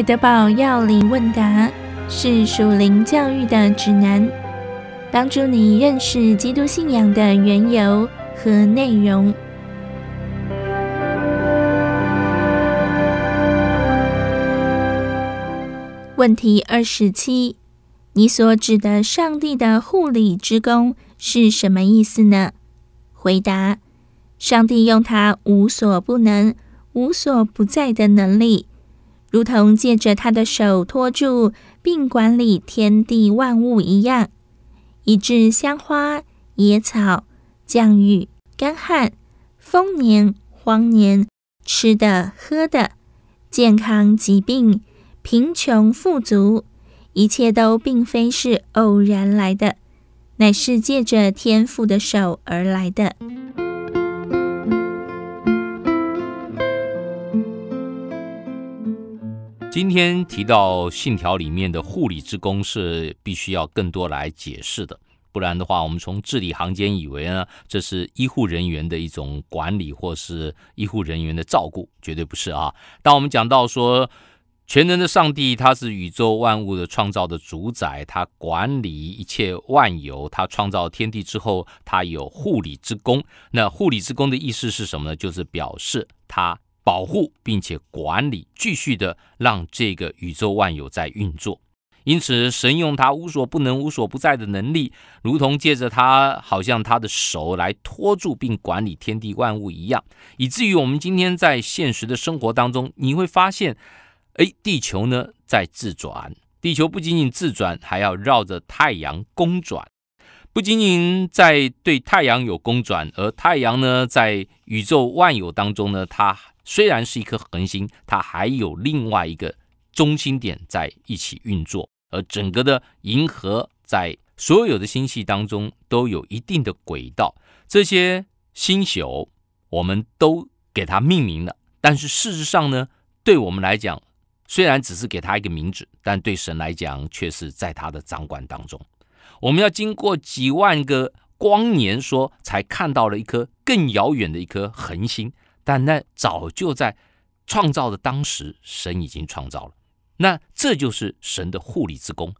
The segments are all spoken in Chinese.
爱德堡要领问答是属灵教育的指南，帮助你认识基督信仰的缘由和内容。问题二十七：你所指的上帝的护理之功是什么意思呢？回答：上帝用他无所不能、无所不在的能力。如同借着他的手托住并管理天地万物一样，以致香花、野草、降雨、干旱、丰年、荒年、吃的、喝的、健康、疾病、贫穷、富足，一切都并非是偶然来的，乃是借着天父的手而来的。今天提到信条里面的护理之功是必须要更多来解释的，不然的话，我们从字里行间以为呢，这是医护人员的一种管理或是医护人员的照顾，绝对不是啊。当我们讲到说全能的上帝，他是宇宙万物的创造的主宰，他管理一切万有，他创造天地之后，他有护理之功。那护理之功的意思是什么呢？就是表示他。保护并且管理，继续的让这个宇宙万有在运作。因此，神用他无所不能、无所不在的能力，如同借着他好像他的手来拖住并管理天地万物一样，以至于我们今天在现实的生活当中，你会发现，哎，地球呢在自转，地球不仅仅自转，还要绕着太阳公转，不仅仅在对太阳有公转，而太阳呢在宇宙万有当中呢，它。虽然是一颗恒星，它还有另外一个中心点在一起运作，而整个的银河在所有的星系当中都有一定的轨道。这些星宿我们都给它命名了，但是事实上呢，对我们来讲，虽然只是给它一个名字，但对神来讲却是在他的掌管当中。我们要经过几万个光年，说才看到了一颗更遥远的一颗恒星。但那早就在创造的当时，神已经创造了。那这就是神的护理之功。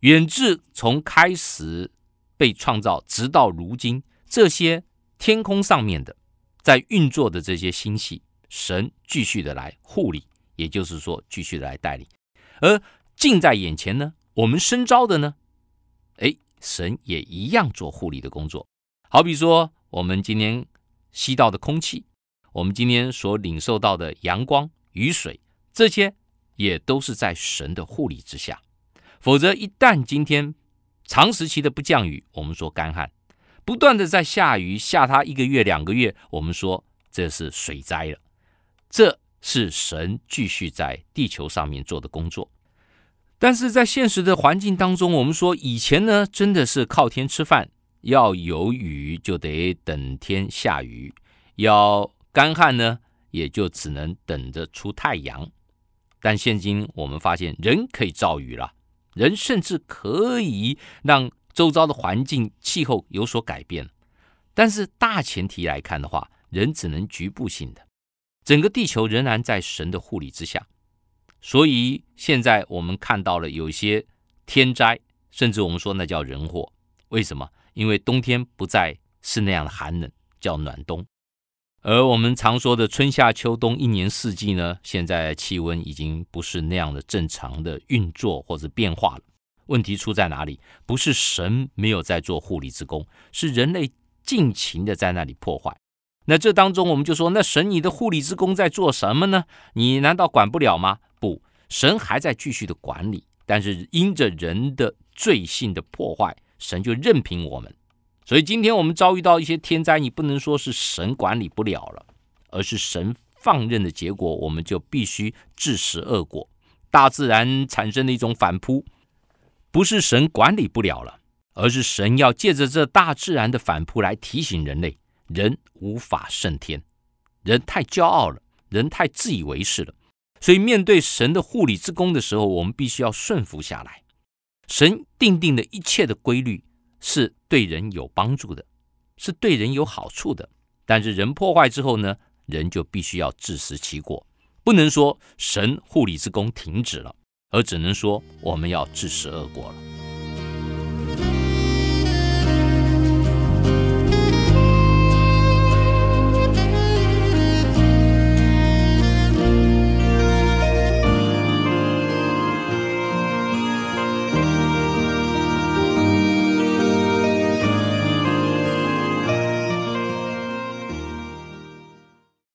远至从开始被创造，直到如今，这些天空上面的在运作的这些星系，神继续的来护理，也就是说，继续的来带领。而近在眼前呢，我们身招的呢，哎，神也一样做护理的工作。好比说，我们今天吸到的空气。我们今天所领受到的阳光、雨水，这些也都是在神的护理之下。否则，一旦今天长时期的不降雨，我们说干旱；不断的在下雨，下它一个月、两个月，我们说这是水灾了。这是神继续在地球上面做的工作。但是在现实的环境当中，我们说以前呢，真的是靠天吃饭，要有雨就得等天下雨，要。干旱呢，也就只能等着出太阳。但现今我们发现，人可以造雨了，人甚至可以让周遭的环境气候有所改变。但是大前提来看的话，人只能局部性的，整个地球仍然在神的护理之下。所以现在我们看到了有些天灾，甚至我们说那叫人祸。为什么？因为冬天不再是那样的寒冷，叫暖冬。而我们常说的春夏秋冬一年四季呢，现在气温已经不是那样的正常的运作或者变化了。问题出在哪里？不是神没有在做护理之功，是人类尽情的在那里破坏。那这当中我们就说，那神你的护理之功在做什么呢？你难道管不了吗？不，神还在继续的管理，但是因着人的罪性的破坏，神就任凭我们。所以今天我们遭遇到一些天灾，你不能说是神管理不了了，而是神放任的结果。我们就必须自食恶果，大自然产生的一种反扑，不是神管理不了了，而是神要借着这大自然的反扑来提醒人类：人无法胜天，人太骄傲了，人太自以为是了。所以面对神的护理之功的时候，我们必须要顺服下来。神定定的一切的规律。是对人有帮助的，是对人有好处的。但是人破坏之后呢，人就必须要自食其果，不能说神护理之功停止了，而只能说我们要自食恶果了。